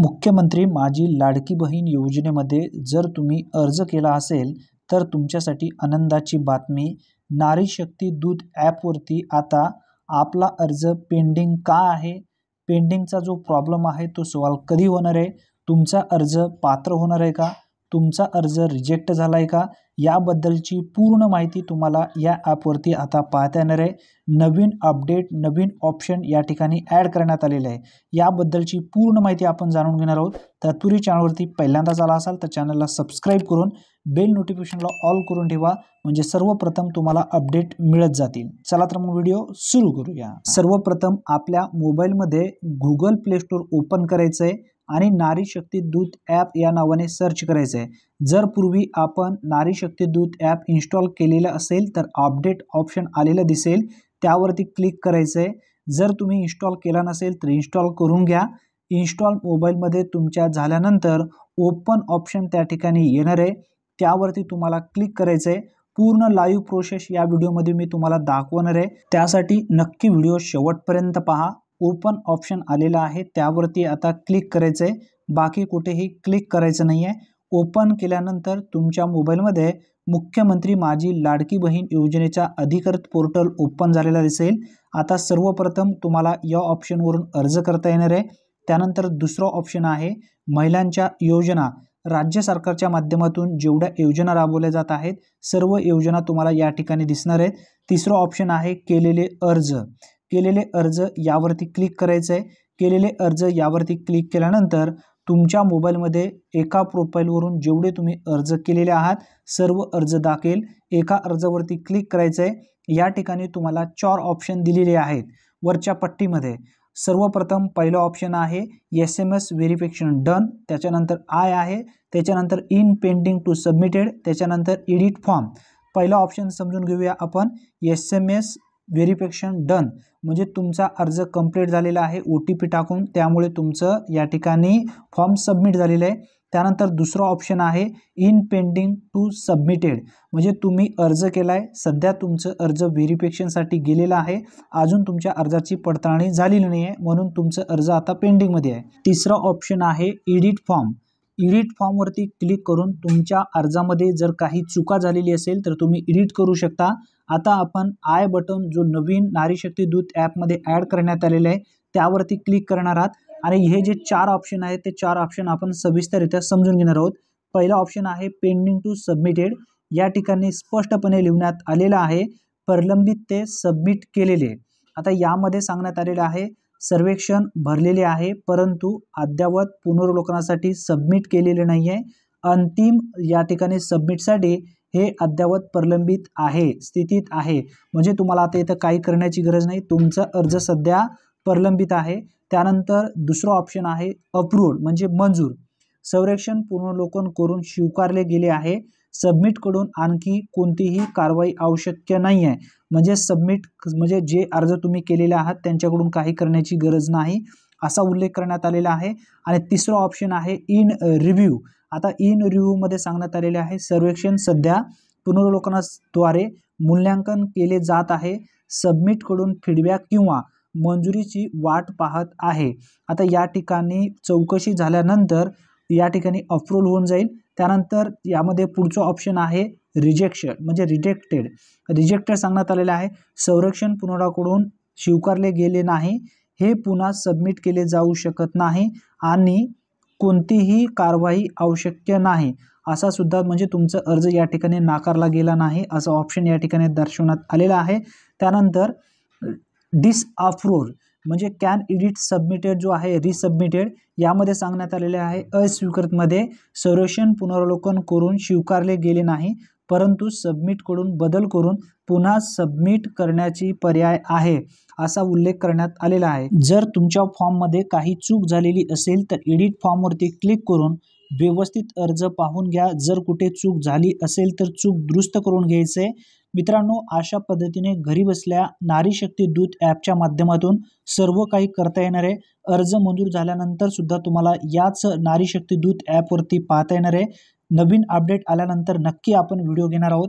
मुख्यमंत्री माझी लाडकी बहीण योजनेमध्ये जर तुम्ही अर्ज केला असेल तर तुमच्यासाठी आनंदाची बातमी नारी शक्ती दूत ॲपवरती आता आपला अर्ज पेंडिंग का आहे पेंडिंगचा जो प्रॉब्लेम आहे तो सॉल्व कधी होणार आहे तुमचा अर्ज पात्र होणार आहे का तुमचा अर्ज रिजेक्ट झाला आहे का याबद्दलची पूर्ण माहिती तुम्हाला या ॲपवरती आता पाहता येणार आहे नवीन अपडेट नवीन ऑप्शन या ठिकाणी ॲड करण्यात आलेलं आहे याबद्दलची पूर्ण माहिती आपण जाणून घेणार आहोत तत्पूर्वी चॅनलवरती पहिल्यांदाच आला असाल तर चॅनलला सबस्क्राईब करून बेल नोटिफिकेशनला ऑल करून ठेवा म्हणजे सर्वप्रथम तुम्हाला अपडेट मिळत जातील चला तर मग व्हिडिओ सुरू करूया सर्वप्रथम आपल्या मोबाईलमध्ये गुगल प्ले स्टोर ओपन करायचं आहे आणि नारी शक्ती दूत ॲप या नावाने सर्च करायचं आहे जर पूर्वी आपण नारी शक्ती दूत ॲप इन्स्टॉल केलेलं असेल तर अपडेट ऑप्शन आलेलं दिसेल त्यावरती क्लिक करायचं आहे जर तुम्ही इन्स्टॉल केला नसेल तर इन्स्टॉल करून घ्या इन्स्टॉल मोबाईलमध्ये तुमच्या झाल्यानंतर ओपन ऑप्शन त्या ठिकाणी येणार आहे त्यावरती तुम्हाला क्लिक करायचं आहे पूर्ण लाईव्ह प्रोसेस या व्हिडिओमध्ये मी तुम्हाला दाखवणार आहे त्यासाठी नक्की व्हिडिओ शेवटपर्यंत पहा ओपन ऑप्शन आलेला आहे त्यावरती आता क्लिक करायचं आहे बाकी कुठेही क्लिक करायचं नाही आहे ओपन केल्यानंतर तुमच्या मोबाईलमध्ये मुख्यमंत्री माझी लाडकी बहीण योजनेचा अधिकृत पोर्टल ओपन झालेला दिसेल आता सर्वप्रथम तुम्हाला या ऑप्शनवरून अर्ज करता येणार आहे त्यानंतर दुसरं ऑप्शन आहे महिलांच्या योजना राज्य सरकारच्या माध्यमातून जेवढ्या योजना राबवल्या जात आहेत सर्व योजना तुम्हाला या ठिकाणी दिसणार आहेत तिसरं ऑप्शन आहे केलेले अर्ज केलेले अर्ज यावरती क्लिक करायचं आहे केलेले अर्ज यावरती क्लिक केल्यानंतर तुमच्या मोबाईलमध्ये एका प्रोफाईलवरून जेवढे तुम्ही अर्ज केलेले आहात सर्व अर्ज दाखेल एका अर्जावरती क्लिक करायचं आहे या ठिकाणी तुम्हाला चार ऑप्शन दिलेले आहेत वरच्या पट्टीमध्ये सर्वप्रथम पहिलं ऑप्शन आहे S M S verification done त्याच्यानंतर आय आहे त्याच्यानंतर इन पेंडिंग टू सबमिटेड त्याच्यानंतर एडिट फॉर्म पहिला ऑप्शन समजून घेऊया आपण S M S verification done म्हणजे तुमचा अर्ज कंप्लीट झालेला आहे ओ टी पी टाकून त्यामुळे तुमचं या ठिकाणी फॉर्म सबमिट झालेलं आहे त्यानंतर दुसरा ऑप्शन आहे इन पेंडिंग टू सबमिटेड म्हणजे तुम्ही अर्ज केला आहे सध्या तुमचं अर्ज व्हेरिफिकेशनसाठी गेलेला आहे अजून तुमच्या अर्जाची पडताळणी झालेली नाही आहे म्हणून तुमचं अर्ज आता पेंडिंगमध्ये आहे तिसरा ऑप्शन आहे एडिट फॉर्म इडिट फॉर्मवरती क्लिक करून तुमच्या अर्जामध्ये जर काही चुका झालेली असेल तर तुम्ही इडिट करू शकता आता आपण आय बटन जो नवीन शक्ती दूत ॲपमध्ये ॲड करण्यात आलेलं आहे त्यावरती क्लिक करणार आहात आणि हे जे चार ऑप्शन आहेत ते चार ऑप्शन आपण सविस्तररित्या समजून घेणार आहोत पहिला ऑप्शन आहे पेंडिंग टू सबमिटेड या ठिकाणी स्पष्टपणे लिहिण्यात आलेलं आहे प्रलंबित ते सबमिट केलेले आता यामध्ये सांगण्यात आलेलं आहे सर्वेक्षण भरलेले आहे परंतु अद्यावत पुनर्वलोकनासाठी सबमिट केलेले नाही आहे अंतिम या ठिकाणी सबमिटसाठी हे अद्यावत प्रलंबित आहे स्थितीत आहे म्हणजे तुम्हाला आता इथं काही करण्याची गरज नाही तुमचा अर्ज सध्या प्रलंबित आहे त्यानंतर दुसरं ऑप्शन आहे अप्रूव्ड म्हणजे मंजूर संरक्षण पुनर्वलोकन करून स्वीकारले गेले आहे सबमिटकडून आणखी कोणतीही कारवाई आवश्यक नाही आहे म्हणजे सबमिट म्हणजे जे अर्ज तुम्ही केलेले आहात त्यांच्याकडून काही करण्याची गरज नाही असा उल्लेख करण्यात आलेला आहे आणि तिसरा ऑप्शन आहे इन रिव्ह्यू आता इन रिव्ह्यूमध्ये सांगण्यात आलेले आहे सर्वेक्षण सध्या पुनर्वलोकनाद्वारे मूल्यांकन केले जात आहे सबमिटकडून फीडबॅक किंवा मंजुरीची वाट पाहत आहे आता या ठिकाणी चौकशी झाल्यानंतर या ठिकाणी अप्रूव्हल होऊन जाईल त्यानंतर यामध्ये पुढचं ऑप्शन आहे रिजेक्शन म्हणजे रिजेक्टेड रिजेक्टेड सांगण्यात आलेलं आहे संरक्षण पुनराकडून स्वीकारले गेले नाही हे पुन्हा सबमिट केले जाऊ शकत नाही आणि कोणतीही कारवाई आवश्यक नाही असा सुद्धा म्हणजे तुमचा अर्ज या ठिकाणी नाकारला गेला नाही असं ऑप्शन या ठिकाणी दर्शवण्यात आलेला आहे त्यानंतर डिसअप्रूव्हल म्हणजे कॅन एडिट सबमिटेड जो आहे रिसबमिटेड यामध्ये सांगण्यात आलेले आहे अस्वीकृतमध्ये संरक्षण पुनरावलोकन करून स्वीकारले गेले नाही परंतु सबमिटकडून बदल करून पुन्हा सबमिट करण्याची पर्याय आहे असा उल्लेख करण्यात आलेला आहे जर तुमच्या फॉर्ममध्ये काही चूक झालेली असेल तर एडिट फॉर्मवरती क्लिक करून व्यवस्थित अर्ज पाहून घ्या जर कुठे चूक झाली असेल तर चूक दुरुस्त करून घ्यायचे मित्रांनो अशा पद्धतीने घरी बसल्या शक्ती दूत ॲपच्या माध्यमातून सर्व काही करता येणार आहे अर्ज मंजूर झाल्यानंतर सुद्धा तुम्हाला याच नारी शक्ती दूत ॲपवरती पाहता येणार आहे नवीन अपडेट आल्यानंतर नक्की आपण व्हिडिओ घेणार आहोत